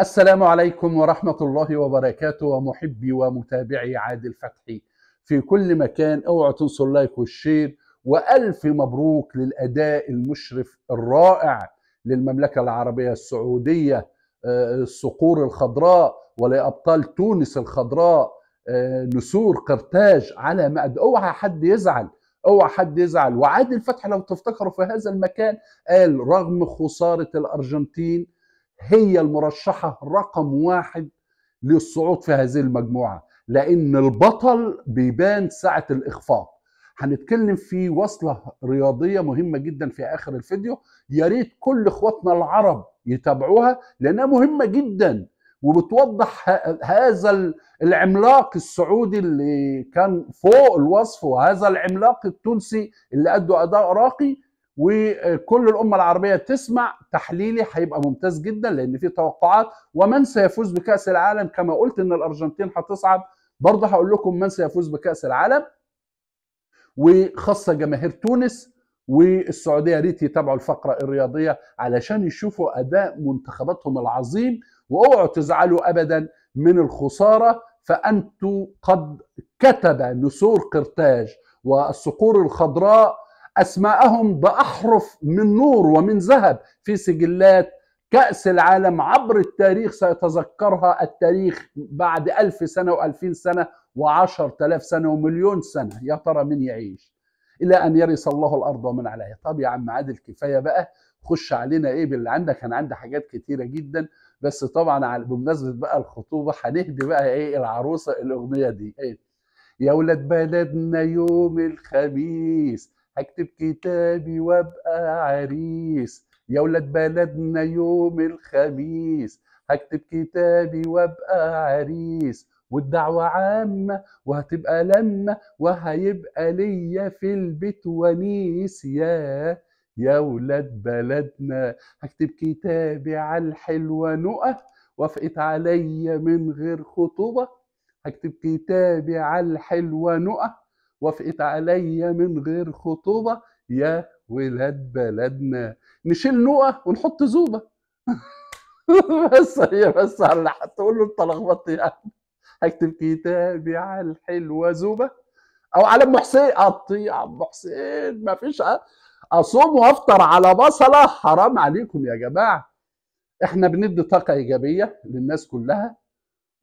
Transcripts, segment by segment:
السلام عليكم ورحمة الله وبركاته ومحبي ومتابعي عادل فتحي في كل مكان اوعوا تنسوا اللايك والشير وألف مبروك للأداء المشرف الرائع للمملكة العربية السعودية آه، الصقور الخضراء ولأبطال تونس الخضراء آه، نسور قرطاج على مأد اوعى حد يزعل اوعى حد يزعل وعادل فتحي لو تفتكروا في هذا المكان قال رغم خسارة الأرجنتين هي المرشحة رقم واحد للصعود في هذه المجموعة لأن البطل بيبان ساعة الإخفاق هنتكلم في وصلة رياضية مهمة جدا في آخر الفيديو يا ريت كل إخواتنا العرب يتابعوها لأنها مهمة جدا وبتوضح هذا العملاق السعودي اللي كان فوق الوصف وهذا العملاق التونسي اللي أدوا أداء راقي وكل الامه العربيه تسمع تحليلي هيبقى ممتاز جدا لان في توقعات ومن سيفوز بكاس العالم كما قلت ان الارجنتين هتصعد برضه هقول لكم من سيفوز بكاس العالم وخاصه جماهير تونس والسعوديه ريت يتابعوا الفقره الرياضيه علشان يشوفوا اداء منتخباتهم العظيم واوعوا تزعلوا ابدا من الخساره فانتوا قد كتب نسور قرطاج والصقور الخضراء أسماءهم بأحرف من نور ومن ذهب في سجلات كأس العالم عبر التاريخ سيتذكرها التاريخ بعد ألف سنة وألفين سنة وعشر تلاف سنة ومليون سنة يا ترى من يعيش إلى أن يرث الله الأرض ومن عليها طب يا عم عادل كفاية بقى خش علينا إيه باللي عندك أنا عندي حاجات كتيرة جدا بس طبعا بمناسبة بقى الخطوبة هنهدي بقى إيه العروسة الأغنية دي إيه يا ولاد بلدنا يوم الخميس هكتب كتابي وابقى عريس يا ولاد بلدنا يوم الخميس هكتب كتابي وابقى عريس والدعوة عامة وهتبقى لنا وهيبقى ليا في البيت ونيس يا يا ولاد بلدنا هكتب كتابي على الحلوة نقى وافقت عليا من غير خطوبة هكتب كتابي على الحلوة نقى وافقت عليا من غير خطوبة يا ولاد بلدنا نشيل نقة ونحط زوبة بس هي بس على هتقول له انت لخبطت يعني هكتب كتابي على الحلوة زوبة او على ام حسين اطيع ام حسين مفيش اصوم وافطر على بصلة حرام عليكم يا جماعة احنا بندي طاقة ايجابية للناس كلها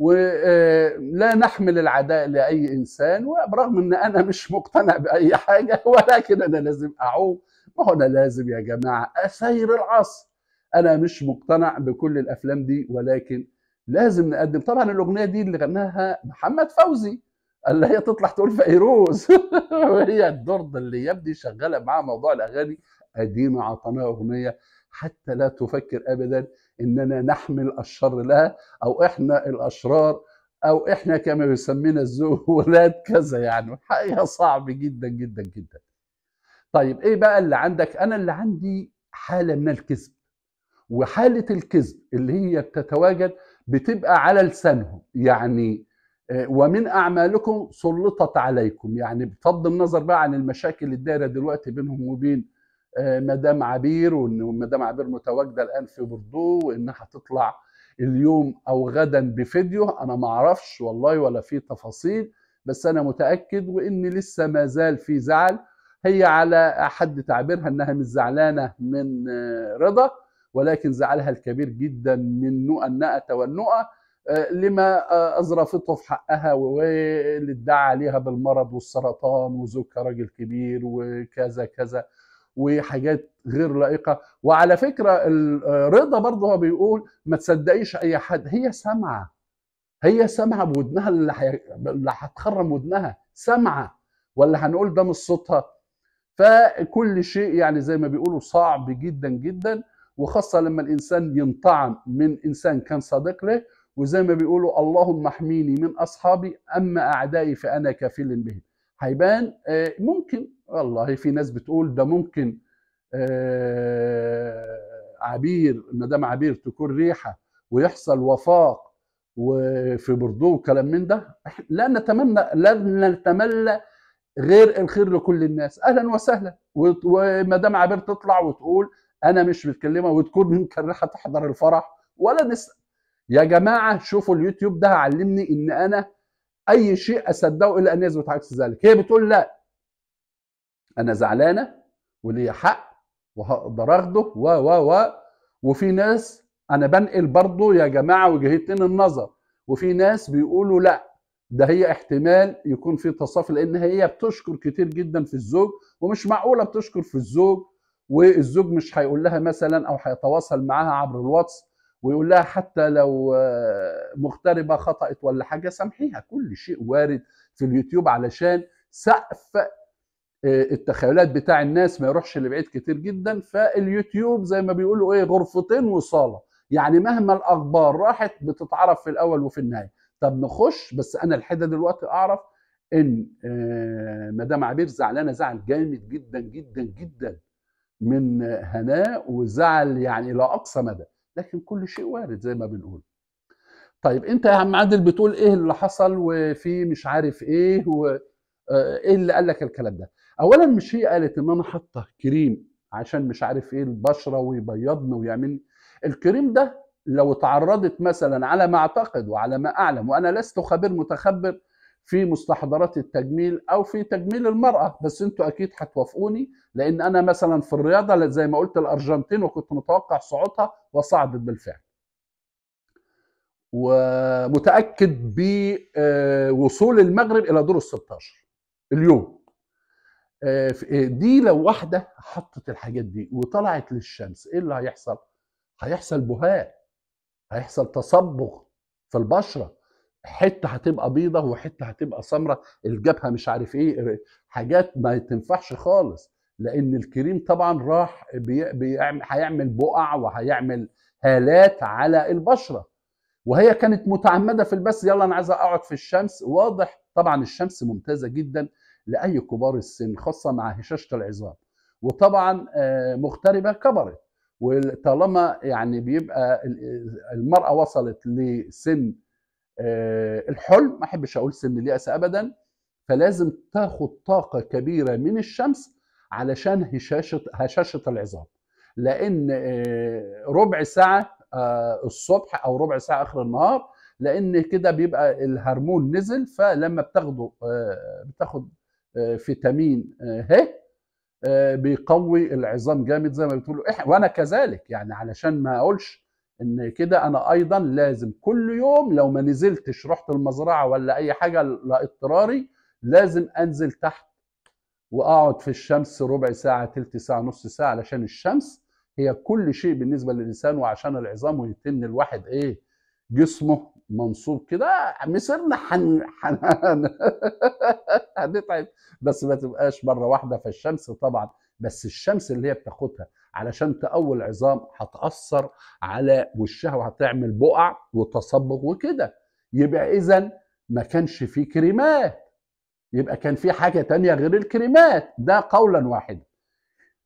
ولا آه، نحمل العداء لاي انسان وبرغم ان انا مش مقتنع باي حاجه ولكن انا لازم اعوم ما هو انا لازم يا جماعه اسير العصر انا مش مقتنع بكل الافلام دي ولكن لازم نقدم طبعا الاغنيه دي اللي غناها محمد فوزي اللي هي تطلع تقول فيروز وهي الدور اللي يبدي شغاله معاه موضوع الاغاني قديمه عطناها اغنيه حتى لا تفكر ابدا اننا نحمل الشر لها او احنا الاشرار او احنا كما يسمينا ولاد كذا يعني الحقيقه صعب جدا جدا جدا طيب ايه بقى اللي عندك انا اللي عندي حاله من الكذب وحاله الكذب اللي هي بتتواجد بتبقى على لسانهم يعني آه، ومن اعمالكم سلطت عليكم يعني بغض النظر بقى عن المشاكل الدايره دلوقتي بينهم وبين آه، مدام عبير وان مدام عبير متواجده الان في بوردو وانها هتطلع اليوم او غدا بفيديو انا ما اعرفش والله ولا في تفاصيل بس انا متاكد وان لسه ما زال في زعل هي على حد تعبيرها انها مش زعلانه من آه، رضا ولكن زعلها الكبير جدا من نؤى النأة والنؤى آه، لما أزرفته في حقها واللي ادعى عليها بالمرض والسرطان وزوجها راجل كبير وكذا كذا وحاجات غير لائقه وعلى فكره رضا برضه هو بيقول ما تصدقيش اي حد هي سامعه هي سامعه بودنها اللي حي... اللي هتخرم ودنها سامعه ولا هنقول ده مش صوتها فكل شيء يعني زي ما بيقولوا صعب جدا جدا وخاصه لما الانسان ينطعم من انسان كان صديق له وزي ما بيقولوا اللهم احميني من اصحابي اما اعدائي فانا كفيل بهم هيبان آه، ممكن والله في ناس بتقول ده ممكن آه، عبير مدام عبير تكون ريحه ويحصل وفاق وفي بردو وكلام من ده لا نتمنى لا نتملى غير الخير لكل الناس اهلا وسهلا وما دام عبير تطلع وتقول انا مش متكلمه وتكون مكرحه تحضر الفرح ولا نسال يا جماعه شوفوا اليوتيوب ده علمني ان انا اي شيء اصدقه الا ان يثبت عكس ذلك هي بتقول لا انا زعلانه وليا حق وهقدر اخده و و و وفي ناس انا بنقل برضه يا جماعه وجهتين النظر وفي ناس بيقولوا لا ده هي احتمال يكون في تصافي لان هي بتشكر كتير جدا في الزوج ومش معقوله بتشكر في الزوج والزوج مش هيقول لها مثلا او هيتواصل معاها عبر الواتس ويقول لها حتى لو مغتربه خطأت ولا حاجه سامحيها كل شيء وارد في اليوتيوب علشان سقف التخيلات بتاع الناس ما يروحش لبعيد كتير جدا فاليوتيوب زي ما بيقولوا ايه غرفتين وصاله يعني مهما الاخبار راحت بتتعرف في الاول وفي النهايه طب نخش بس انا الحده دلوقتي اعرف ان آه، مدام عبير زعلانه زعل جامد جدا جدا جدا من هناء وزعل يعني الى اقصى مدى لكن كل شيء وارد زي ما بنقول طيب انت يا عم عادل بتقول ايه اللي حصل وفي مش عارف ايه وايه ايه اللي قال لك الكلام ده اولا مش هي قالت ان انا حاطه كريم عشان مش عارف ايه البشره ويبيضنا ويعمل الكريم ده لو اتعرضت مثلا على ما اعتقد وعلى ما اعلم وانا لست خبير متخبر في مستحضرات التجميل او في تجميل المراه بس انتوا اكيد هتوافقوني لان انا مثلا في الرياضه زي ما قلت الارجنتين وكنت متوقع صعودها وصعدت بالفعل ومتاكد بوصول آه، المغرب الى دور ال 16 اليوم آه، آه، دي لو واحده حطت الحاجات دي وطلعت للشمس ايه اللي هيحصل؟ هيحصل بهاء هيحصل تصبغ في البشره حته هتبقى بيضه وحته هتبقى سمراء الجبهه مش عارف ايه آه، حاجات ما تنفعش خالص لان الكريم طبعا راح بيعمل هيعمل بقع وهيعمل هالات على البشره وهي كانت متعمده في البث يلا انا عايزه اقعد في الشمس واضح طبعا الشمس ممتازه جدا لاي كبار السن خاصه مع هشاشه العظام وطبعا آه، مغتربه كبرت وطالما يعني بيبقى المراه وصلت لسن آه، الحلم ما احبش اقول سن الياس ابدا فلازم تاخد طاقه كبيره من الشمس علشان هشاشه هشاشه العظام لان آه، ربع ساعه الصبح او ربع ساعه اخر النهار لان كده بيبقى الهرمون نزل فلما بتاخده بتاخد آه، فيتامين ه آه، آه، بيقوي العظام جامد زي ما بتقولوا وانا كذلك يعني علشان ما اقولش ان كده انا ايضا لازم كل يوم لو ما نزلتش رحت المزرعه ولا اي حاجه لاضطراري لازم انزل تحت واقعد في الشمس ربع ساعه ثلث ساعه نص ساعه علشان الشمس هي كل شيء بالنسبه للانسان وعشان العظام ويتن الواحد ايه جسمه منصوب كده مصرنا حن حن هنتعب بس ما تبقاش مره واحده فالشمس طبعا بس الشمس اللي هي بتاخدها علشان تقوي العظام هتاثر على وشها وهتعمل بقع وتصبغ وكده يبقى اذا ما كانش فيه كريمات يبقى كان في حاجه تانية غير الكريمات ده قولا واحدا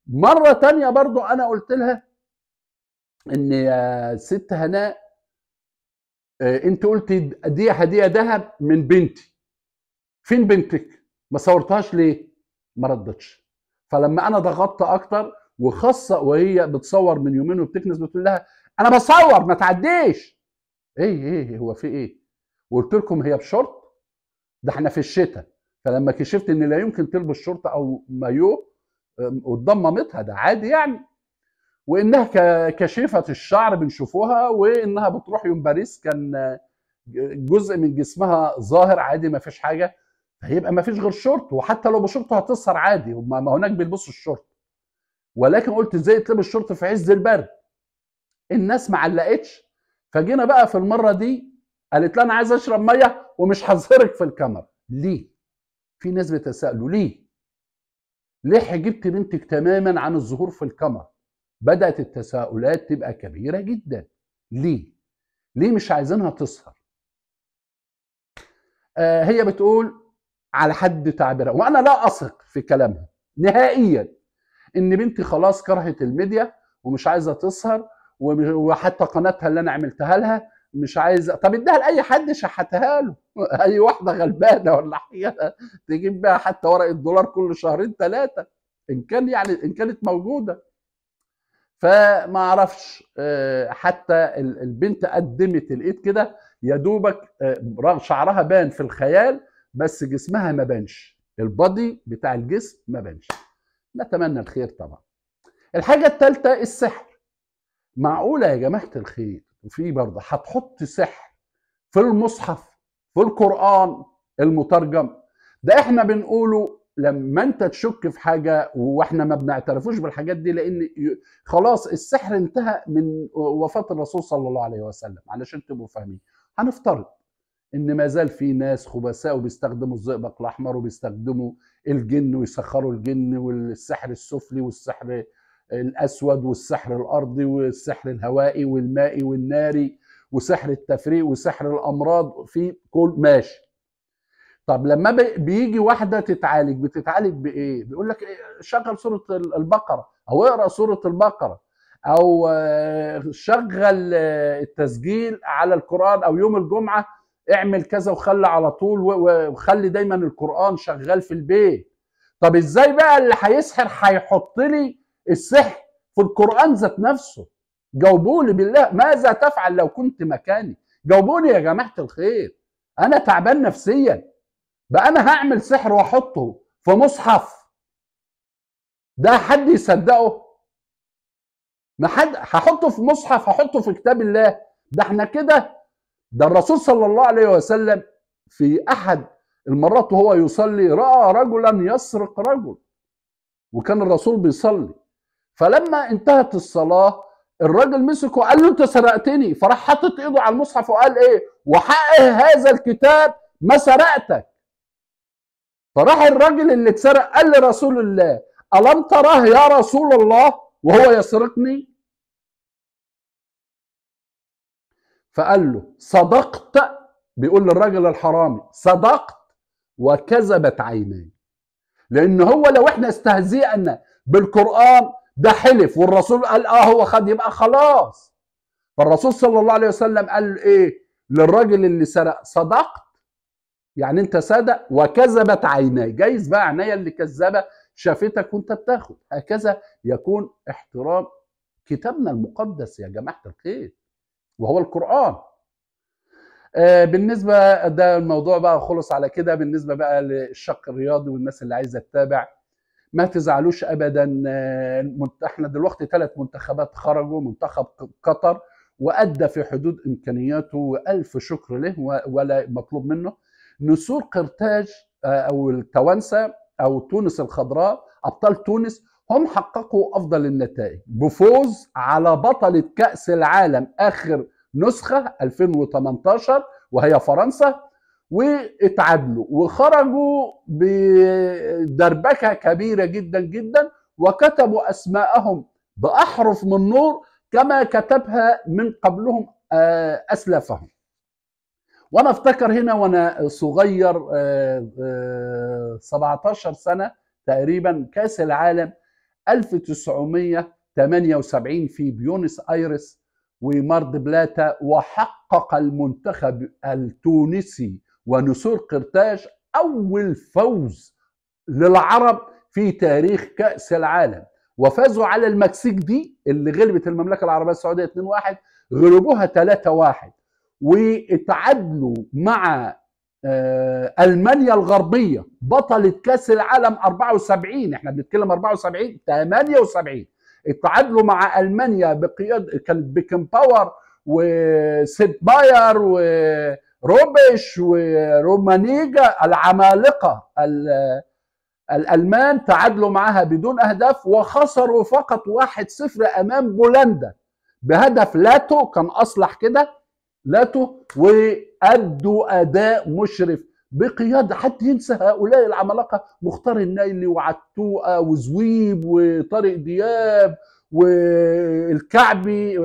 مره تانية برضو انا قلت لها ان يا ست هناء آه، انت قلتي دي هديه ذهب من بنتي فين بنتك ما صورتهاش ليه ما ردتش فلما انا ضغطت اكتر وخاصه وهي بتصور من يومين وبتكنس بتقول لها انا بصور ما تعديش ايه ايه, إيه، هو في ايه وقلت لكم هي بشرط ده احنا في الشتاء فلما كشفت ان لا يمكن تلبس شرطه او مايو قدام آه، مامتها ده عادي يعني وانها كشيفه الشعر بنشوفوها وانها بتروح يوم باريس كان جزء من جسمها ظاهر عادي ما فيش حاجه فيبقى ما فيش غير شورت وحتى لو بشورت هتسهر عادي وما ما هناك بيلبسوا الشورت ولكن قلت ازاي تلبس شورت في عز البرد الناس ما علقتش فجينا بقى في المره دي قالت لي انا عايز اشرب ميه ومش هظهرك في الكاميرا ليه في ناس بتسالوا ليه ليه حجبت بنتك تماما عن الظهور في الكاميرا بدأت التساؤلات تبقى كبيرة جدا ليه؟ ليه مش عايزينها تسهر؟ آه هي بتقول على حد تعبيرها وأنا لا أثق في كلامها نهائيا إن بنتي خلاص كرهت الميديا ومش عايزة تسهر وحتى قناتها اللي أنا عملتها لها مش عايزة طب اديها لأي حد شحتها له أي واحدة غلبانة ولا حاجة تجيب بها حتى ورقة دولار كل شهرين ثلاثة إن كان يعني إن كانت موجودة فما اعرفش آه، حتى البنت قدمت الايد كده يا دوبك آه، شعرها بان في الخيال بس جسمها ما بانش البادي بتاع الجسم ما بانش نتمنى الخير طبعا الحاجه الثالثه السحر معقوله يا جماعه الخير وفي برضه هتحط سحر في المصحف في القران المترجم ده احنا بنقوله لما انت تشك في حاجه واحنا ما بنعترفوش بالحاجات دي لان خلاص السحر انتهى من وفاه الرسول صلى الله عليه وسلم علشان تبقوا فاهمين هنفترض ان ما زال في ناس خبثاء وبيستخدموا الزئبق الاحمر وبيستخدموا الجن ويسخروا الجن والسحر السفلي والسحر الاسود والسحر الارضي والسحر الهوائي والمائي والناري وسحر التفريق وسحر الامراض في كل ماشي طب لما بيجي واحده تتعالج بتتعالج بايه؟ بيقول لك إيه، شغل سوره البقره او اقرا سوره البقره او آه، شغل آه، التسجيل على القران او يوم الجمعه اعمل كذا وخلي على طول وخلي دايما القران شغال في البيت. طب ازاي بقى اللي هيسحر هيحط لي السحر في القران ذات نفسه؟ جاوبوني بالله ماذا تفعل لو كنت مكاني؟ جاوبوني يا جماعه الخير انا تعبان نفسيا بقى انا هعمل سحر واحطه في مصحف ده حد يصدقه ما حد هحطه في مصحف هحطه في كتاب الله ده احنا كده ده الرسول صلى الله عليه وسلم في احد المرات وهو يصلي راى رجلا يسرق رجل وكان الرسول بيصلي فلما انتهت الصلاه الراجل مسكه قال له انت سرقتني فراح حاطط ايده على المصحف وقال ايه وحق هذا الكتاب ما سرقتك فراح الراجل اللي اتسرق قال لرسول الله ألم تراه يا رسول الله وهو يسرقني فقال له صدقت بيقول للراجل الحرامي صدقت وكذبت عيناي لان هو لو احنا استهزئنا بالقران ده حلف والرسول قال اه هو خد يبقى خلاص فالرسول صلى الله عليه وسلم قال ايه للراجل اللي سرق صدقت يعني انت صادق وكذبت عيناي جايز بقى عينيا اللي كذبه شافتك وانت بتاخد هكذا يكون احترام كتابنا المقدس يا جماعه الخير وهو القران آه بالنسبه ده الموضوع بقى خلص على كده بالنسبه بقى للشق الرياضي والناس اللي عايزه تتابع ما تزعلوش ابدا آه، احنا دلوقتي ثلاث منتخبات خرجوا منتخب قطر وادى في حدود امكانياته والف شكر له ولا مطلوب منه نسور قرطاج آه، او التوانسه او تونس الخضراء ابطال تونس هم حققوا افضل النتائج بفوز على بطله كاس العالم اخر نسخه 2018 وهي فرنسا واتعادلوا وخرجوا بدربكه كبيره جدا جدا وكتبوا اسماءهم باحرف من نور كما كتبها من قبلهم آه، اسلافهم وانا افتكر هنا وانا صغير 17 آه، آه، سنه تقريبا كاس العالم 1978 في بيونس ايرس ومارد بلاتا وحقق المنتخب التونسي ونسور قرطاج اول فوز للعرب في تاريخ كاس العالم وفازوا على المكسيك دي اللي غلبت المملكه العربيه السعوديه 2-1 غلبوها 3-1 واتعادلوا مع آه، المانيا الغربيه بطله كاس العالم 74 احنا بنتكلم 74 78 اتعادلوا مع المانيا بقياده كانت باور وسيد باير وروبش ورومانيجا العمالقه الالمان تعادلوا معها بدون اهداف وخسروا فقط 1-0 امام بولندا بهدف لاتو كان اصلح كده لاتو وأدوا أداء مشرف بقيادة حد ينسى هؤلاء العمالقة مختار النايلي وعتوقة آه، وزويب وطارق دياب والكعبي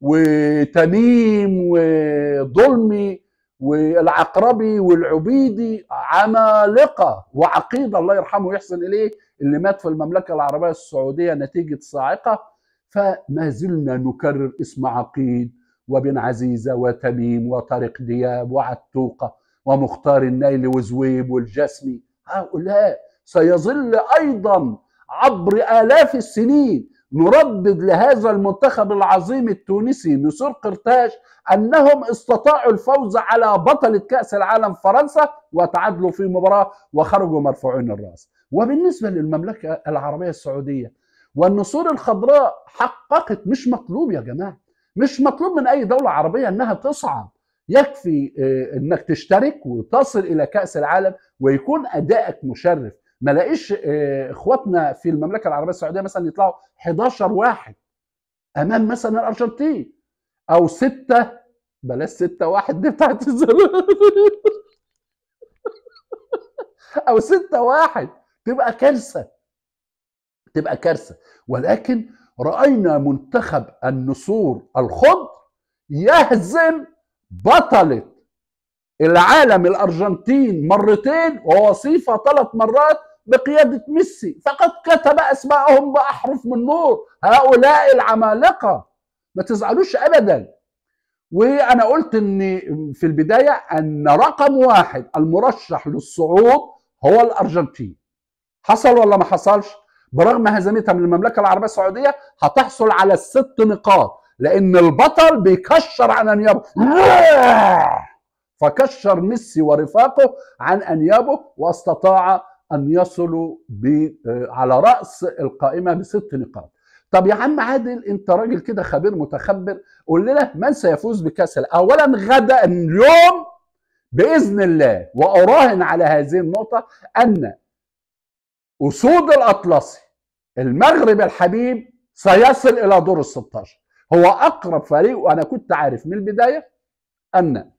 وتميم وظلمي والعقربي والعبيدي عمالقة وعقيدة الله يرحمه يحسن إليه اللي مات في المملكة العربية السعودية نتيجة صاعقة فما زلنا نكرر اسم عقيد وبن عزيزة وتميم وطارق دياب وعتوقة ومختار النيل وزويب والجسمي هؤلاء سيظل أيضا عبر آلاف السنين نردد لهذا المنتخب العظيم التونسي نسور قرطاج انهم استطاعوا الفوز على بطلة كأس العالم فرنسا وتعادلوا في مباراة وخرجوا مرفوعين الراس وبالنسبة للمملكة العربية السعودية والنصور الخضراء حققت مش مطلوب يا جماعة مش مطلوب من اي دوله عربيه انها تصعد يكفي آه، انك تشترك وتصل الى كاس العالم ويكون ادائك مشرف ما لاقيش آه، اخواتنا في المملكه العربيه السعوديه مثلا يطلعوا 11 واحد امام مثلا الارجنتين او سته بلاش سته واحد دي بتاعت او سته واحد تبقى كارثه تبقى كارثه ولكن رأينا منتخب النسور الخضر يهزم بطلة العالم الأرجنتين مرتين ووصيفة ثلاث مرات بقيادة ميسي فقد كتب أسماءهم بأحرف من نور هؤلاء العمالقة ما تزعلوش أبدا وأنا قلت أن في البداية أن رقم واحد المرشح للصعود هو الأرجنتين حصل ولا ما حصلش؟ برغم هزيمتها من المملكه العربيه السعوديه هتحصل على الست نقاط لان البطل بيكشر عن انيابه فكشر ميسي ورفاقه عن انيابه واستطاع ان يصلوا على راس القائمه بست نقاط طب يا عم عادل انت راجل كده خبير متخبر قول لنا من سيفوز بكاس اولا غدا اليوم باذن الله واراهن على هذه النقطه ان أسود الأطلسي المغرب الحبيب سيصل إلى دور ال 16 هو أقرب فريق وأنا كنت عارف من البداية أن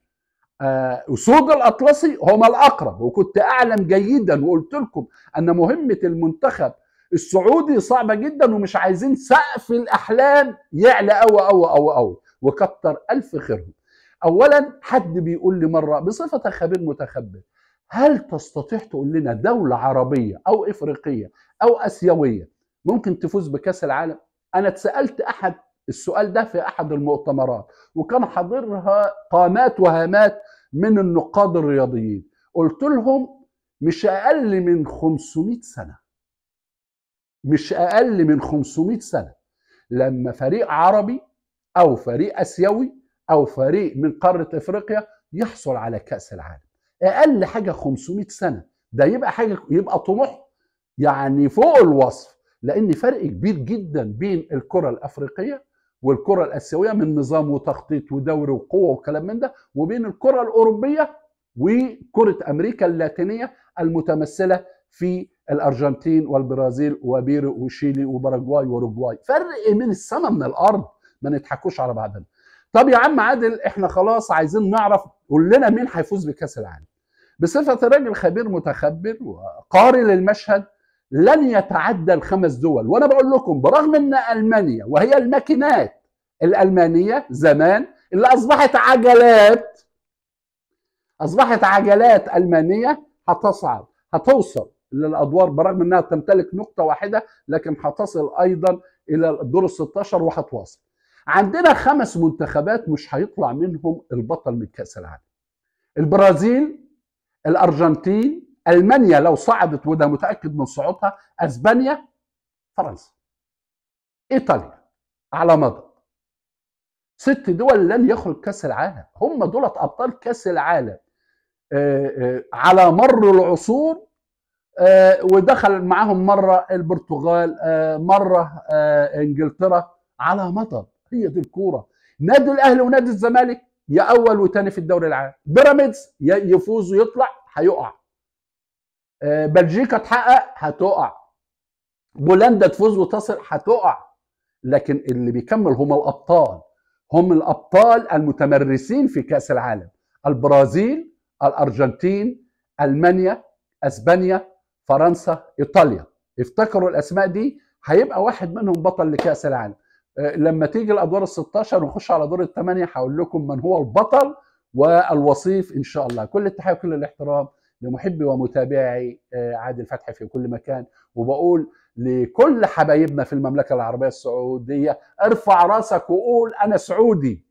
آه، أسود الأطلسي هما الأقرب وكنت أعلم جيدا وقلت لكم أن مهمة المنتخب السعودي صعبة جدا ومش عايزين سقف الأحلام يعلى او او او او وكتر ألف خيرهم أولا حد بيقول لي مرة بصفتك خبير متخبر هل تستطيع تقول لنا دولة عربية أو إفريقية أو آسيوية ممكن تفوز بكأس العالم؟ أنا اتسألت أحد السؤال ده في أحد المؤتمرات وكان حاضرها قامات وهامات من النقاد الرياضيين قلت لهم مش أقل من 500 سنة مش أقل من 500 سنة لما فريق عربي أو فريق آسيوي أو فريق من قارة إفريقيا يحصل على كأس العالم اقل حاجه 500 سنه ده يبقى حاجه يبقى طموح يعني فوق الوصف لان فرق كبير جدا بين الكره الافريقيه والكره الاسيويه من نظام وتخطيط ودوري وقوه وكلام من ده وبين الكره الاوروبيه وكره امريكا اللاتينيه المتمثله في الارجنتين والبرازيل وبيرو وشيلي وباراجواي واوروجواي فرق من السما من الارض ما نضحكوش على بعضنا طب يا عم عادل احنا خلاص عايزين نعرف قول لنا مين هيفوز بكاس العالم بصفة راجل خبير متخبر وقارئ للمشهد لن يتعدى الخمس دول وأنا بقول لكم برغم أن ألمانيا وهي الماكينات الألمانية زمان اللي أصبحت عجلات أصبحت عجلات ألمانية هتصعد هتوصل للأدوار برغم أنها تمتلك نقطة واحدة لكن هتصل أيضا إلى الدور ال 16 وهتواصل عندنا خمس منتخبات مش هيطلع منهم البطل من كأس العالم البرازيل الارجنتين المانيا لو صعدت وده متاكد من صعودها اسبانيا فرنسا ايطاليا على مضض ست دول لن يخرج كاس العالم هم دولت ابطال كاس العالم آه، آه، على مر العصور آه، ودخل معاهم مره البرتغال مره انجلترا على مضض هي دي الكوره نادي الاهلي ونادي الزمالك يا اول وتاني في الدوري العام بيراميدز يفوز ويطلع هيقع آه، بلجيكا تحقق هتقع بولندا تفوز وتصل هتقع لكن اللي بيكمل هم الابطال هم الابطال المتمرسين في كاس العالم البرازيل الارجنتين المانيا اسبانيا فرنسا ايطاليا افتكروا الاسماء دي هيبقى واحد منهم بطل لكاس العالم آه، لما تيجي الادوار ال 16 ونخش على دور الثمانيه هقول لكم من هو البطل والوصيف ان شاء الله كل التحيه وكل الاحترام لمحبي ومتابعي آه، عادل فتحي في كل مكان وبقول لكل حبايبنا في المملكه العربيه السعوديه ارفع راسك وقول انا سعودي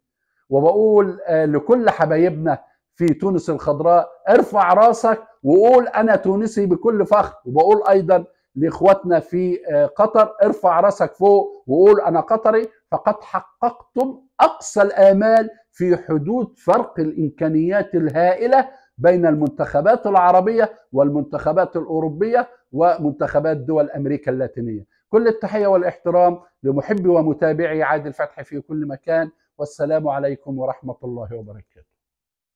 وبقول آه، لكل حبايبنا في تونس الخضراء ارفع راسك وقول انا تونسي بكل فخر وبقول ايضا لاخواتنا في آه، قطر ارفع راسك فوق وقول انا قطري فقد حققتم اقصى الامال في حدود فرق الامكانيات الهائله بين المنتخبات العربيه والمنتخبات الاوروبيه ومنتخبات دول امريكا اللاتينيه كل التحيه والاحترام لمحبي ومتابعي عادل فتحي في كل مكان والسلام عليكم ورحمه الله وبركاته